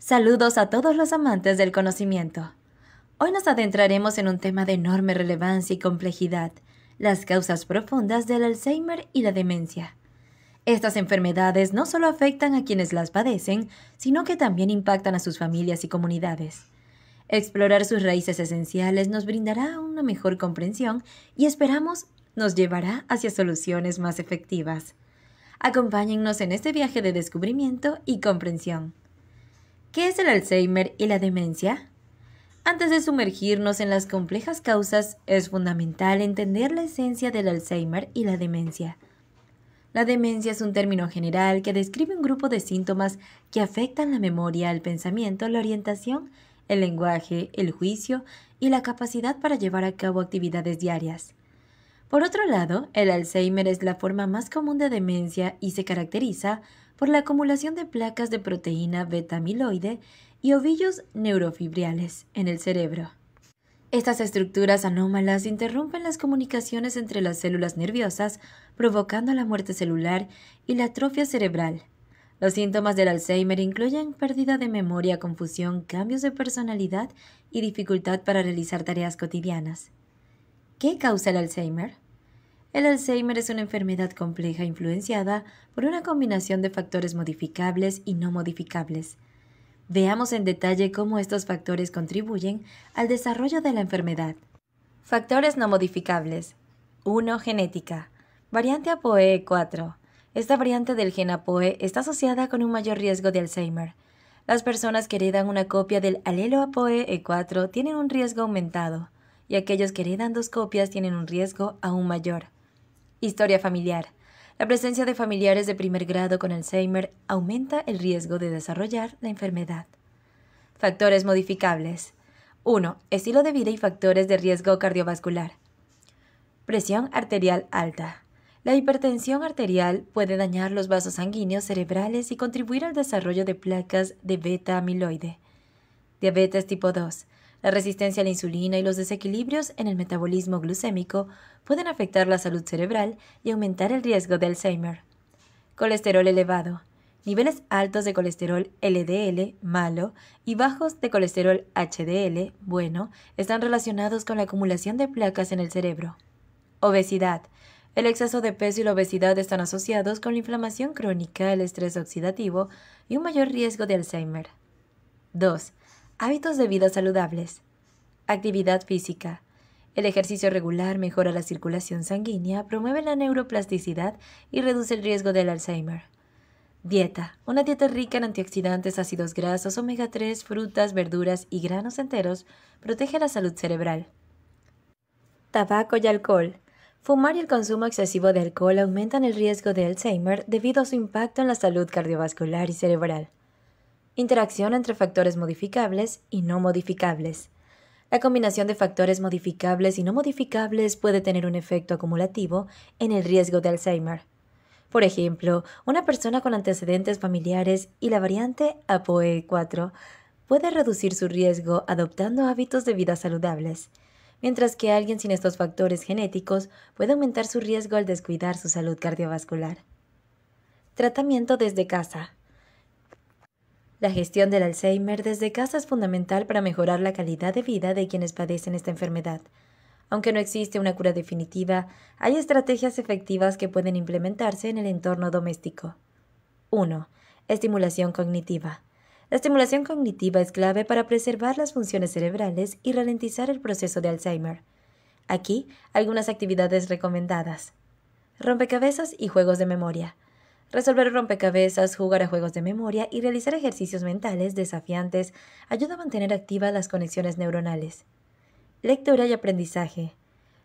Saludos a todos los amantes del conocimiento. Hoy nos adentraremos en un tema de enorme relevancia y complejidad, las causas profundas del Alzheimer y la demencia. Estas enfermedades no solo afectan a quienes las padecen, sino que también impactan a sus familias y comunidades. Explorar sus raíces esenciales nos brindará una mejor comprensión y esperamos nos llevará hacia soluciones más efectivas. Acompáñennos en este viaje de descubrimiento y comprensión. ¿Qué es el Alzheimer y la demencia? Antes de sumergirnos en las complejas causas, es fundamental entender la esencia del Alzheimer y la demencia. La demencia es un término general que describe un grupo de síntomas que afectan la memoria, el pensamiento, la orientación, el lenguaje, el juicio y la capacidad para llevar a cabo actividades diarias. Por otro lado, el Alzheimer es la forma más común de demencia y se caracteriza por la acumulación de placas de proteína beta-amiloide y ovillos neurofibriales en el cerebro. Estas estructuras anómalas interrumpen las comunicaciones entre las células nerviosas, provocando la muerte celular y la atrofia cerebral. Los síntomas del Alzheimer incluyen pérdida de memoria, confusión, cambios de personalidad y dificultad para realizar tareas cotidianas. ¿Qué causa el Alzheimer? El Alzheimer es una enfermedad compleja influenciada por una combinación de factores modificables y no modificables. Veamos en detalle cómo estos factores contribuyen al desarrollo de la enfermedad. Factores no modificables. 1. Genética. Variante APOE4. Esta variante del gen APOE está asociada con un mayor riesgo de Alzheimer. Las personas que heredan una copia del alelo APOE4 tienen un riesgo aumentado, y aquellos que heredan dos copias tienen un riesgo aún mayor. Historia familiar. La presencia de familiares de primer grado con Alzheimer aumenta el riesgo de desarrollar la enfermedad. Factores modificables. 1. Estilo de vida y factores de riesgo cardiovascular. Presión arterial alta. La hipertensión arterial puede dañar los vasos sanguíneos cerebrales y contribuir al desarrollo de placas de beta amiloide. Diabetes tipo 2. La resistencia a la insulina y los desequilibrios en el metabolismo glucémico pueden afectar la salud cerebral y aumentar el riesgo de Alzheimer. Colesterol elevado. Niveles altos de colesterol LDL malo y bajos de colesterol HDL bueno están relacionados con la acumulación de placas en el cerebro. Obesidad. El exceso de peso y la obesidad están asociados con la inflamación crónica, el estrés oxidativo y un mayor riesgo de Alzheimer. 2. Hábitos de vida saludables. Actividad física. El ejercicio regular mejora la circulación sanguínea, promueve la neuroplasticidad y reduce el riesgo del Alzheimer. Dieta. Una dieta rica en antioxidantes, ácidos grasos, omega 3, frutas, verduras y granos enteros protege la salud cerebral. Tabaco y alcohol. Fumar y el consumo excesivo de alcohol aumentan el riesgo de Alzheimer debido a su impacto en la salud cardiovascular y cerebral interacción entre factores modificables y no modificables. La combinación de factores modificables y no modificables puede tener un efecto acumulativo en el riesgo de Alzheimer. Por ejemplo, una persona con antecedentes familiares y la variante APOE4 puede reducir su riesgo adoptando hábitos de vida saludables, mientras que alguien sin estos factores genéticos puede aumentar su riesgo al descuidar su salud cardiovascular. Tratamiento desde casa. La gestión del Alzheimer desde casa es fundamental para mejorar la calidad de vida de quienes padecen esta enfermedad. Aunque no existe una cura definitiva, hay estrategias efectivas que pueden implementarse en el entorno doméstico. 1. Estimulación cognitiva. La estimulación cognitiva es clave para preservar las funciones cerebrales y ralentizar el proceso de Alzheimer. Aquí, algunas actividades recomendadas. Rompecabezas y juegos de memoria. Resolver rompecabezas, jugar a juegos de memoria y realizar ejercicios mentales desafiantes ayuda a mantener activas las conexiones neuronales. Lectura y aprendizaje.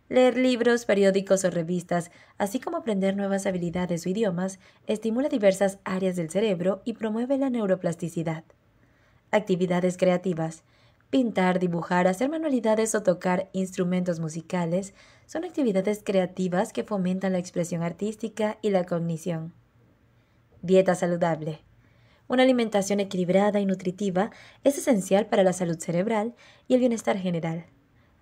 Leer libros, periódicos o revistas, así como aprender nuevas habilidades o idiomas, estimula diversas áreas del cerebro y promueve la neuroplasticidad. Actividades creativas. Pintar, dibujar, hacer manualidades o tocar instrumentos musicales son actividades creativas que fomentan la expresión artística y la cognición. Dieta saludable. Una alimentación equilibrada y nutritiva es esencial para la salud cerebral y el bienestar general.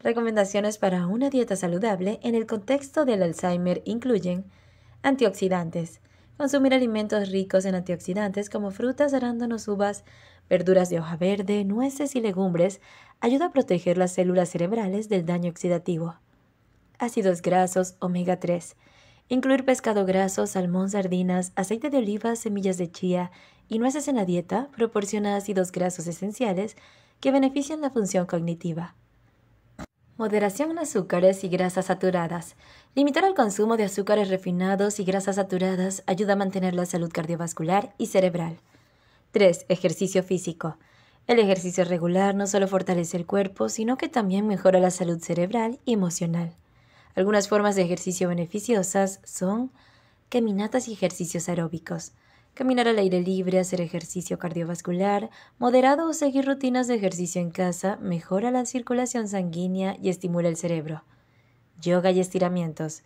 Recomendaciones para una dieta saludable en el contexto del Alzheimer incluyen antioxidantes. Consumir alimentos ricos en antioxidantes como frutas, arándanos, uvas, verduras de hoja verde, nueces y legumbres ayuda a proteger las células cerebrales del daño oxidativo. Ácidos grasos omega 3 Incluir pescado graso, salmón, sardinas, aceite de oliva, semillas de chía y nueces en la dieta proporciona ácidos grasos esenciales que benefician la función cognitiva. Moderación en azúcares y grasas saturadas. Limitar el consumo de azúcares refinados y grasas saturadas ayuda a mantener la salud cardiovascular y cerebral. 3. Ejercicio físico. El ejercicio regular no solo fortalece el cuerpo, sino que también mejora la salud cerebral y emocional. Algunas formas de ejercicio beneficiosas son caminatas y ejercicios aeróbicos. Caminar al aire libre, hacer ejercicio cardiovascular, moderado o seguir rutinas de ejercicio en casa mejora la circulación sanguínea y estimula el cerebro. Yoga y estiramientos.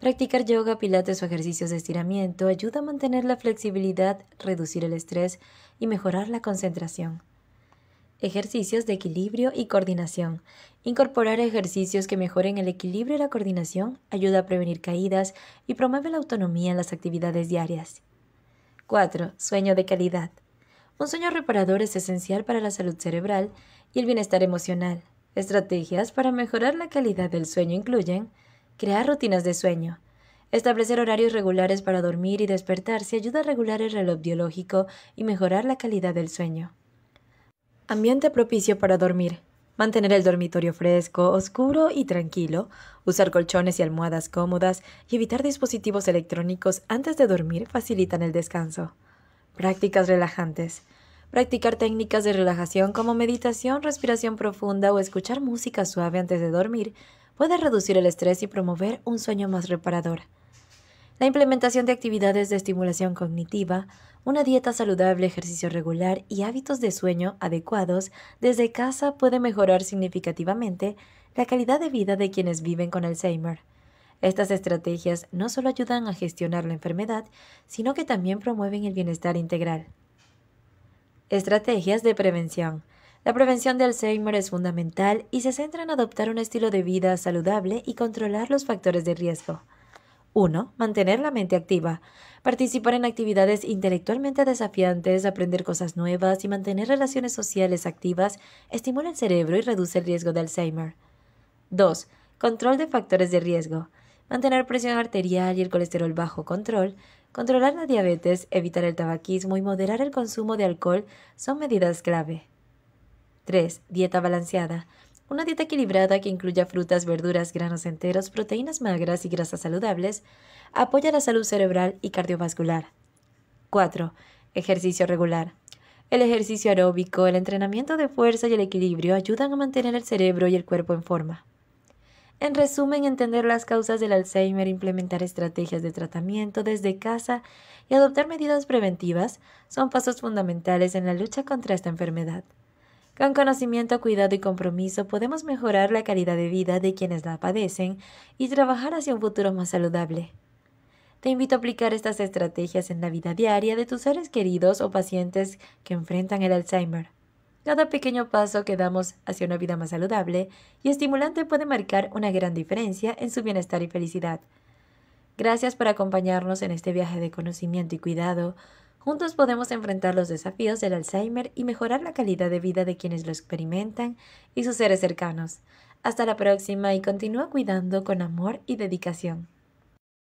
Practicar yoga, pilates o ejercicios de estiramiento ayuda a mantener la flexibilidad, reducir el estrés y mejorar la concentración. Ejercicios de equilibrio y coordinación. Incorporar ejercicios que mejoren el equilibrio y la coordinación ayuda a prevenir caídas y promueve la autonomía en las actividades diarias. 4. Sueño de calidad. Un sueño reparador es esencial para la salud cerebral y el bienestar emocional. Estrategias para mejorar la calidad del sueño incluyen crear rutinas de sueño, Establecer horarios regulares para dormir y despertarse ayuda a regular el reloj biológico y mejorar la calidad del sueño. Ambiente propicio para dormir. Mantener el dormitorio fresco, oscuro y tranquilo, usar colchones y almohadas cómodas y evitar dispositivos electrónicos antes de dormir facilitan el descanso. Prácticas relajantes. Practicar técnicas de relajación como meditación, respiración profunda o escuchar música suave antes de dormir puede reducir el estrés y promover un sueño más reparador la implementación de actividades de estimulación cognitiva, una dieta saludable, ejercicio regular y hábitos de sueño adecuados desde casa puede mejorar significativamente la calidad de vida de quienes viven con Alzheimer. Estas estrategias no solo ayudan a gestionar la enfermedad, sino que también promueven el bienestar integral. Estrategias de prevención. La prevención de Alzheimer es fundamental y se centra en adoptar un estilo de vida saludable y controlar los factores de riesgo. 1. Mantener la mente activa. Participar en actividades intelectualmente desafiantes, aprender cosas nuevas y mantener relaciones sociales activas estimula el cerebro y reduce el riesgo de Alzheimer. 2. Control de factores de riesgo. Mantener presión arterial y el colesterol bajo control, controlar la diabetes, evitar el tabaquismo y moderar el consumo de alcohol son medidas clave. 3. Dieta balanceada. Una dieta equilibrada que incluya frutas, verduras, granos enteros, proteínas magras y grasas saludables apoya la salud cerebral y cardiovascular. 4. Ejercicio regular. El ejercicio aeróbico, el entrenamiento de fuerza y el equilibrio ayudan a mantener el cerebro y el cuerpo en forma. En resumen, entender las causas del Alzheimer, implementar estrategias de tratamiento desde casa y adoptar medidas preventivas son pasos fundamentales en la lucha contra esta enfermedad. Con conocimiento, cuidado y compromiso podemos mejorar la calidad de vida de quienes la padecen y trabajar hacia un futuro más saludable. Te invito a aplicar estas estrategias en la vida diaria de tus seres queridos o pacientes que enfrentan el Alzheimer. Cada pequeño paso que damos hacia una vida más saludable y estimulante puede marcar una gran diferencia en su bienestar y felicidad. Gracias por acompañarnos en este viaje de conocimiento y cuidado Juntos podemos enfrentar los desafíos del Alzheimer y mejorar la calidad de vida de quienes lo experimentan y sus seres cercanos. Hasta la próxima y continúa cuidando con amor y dedicación.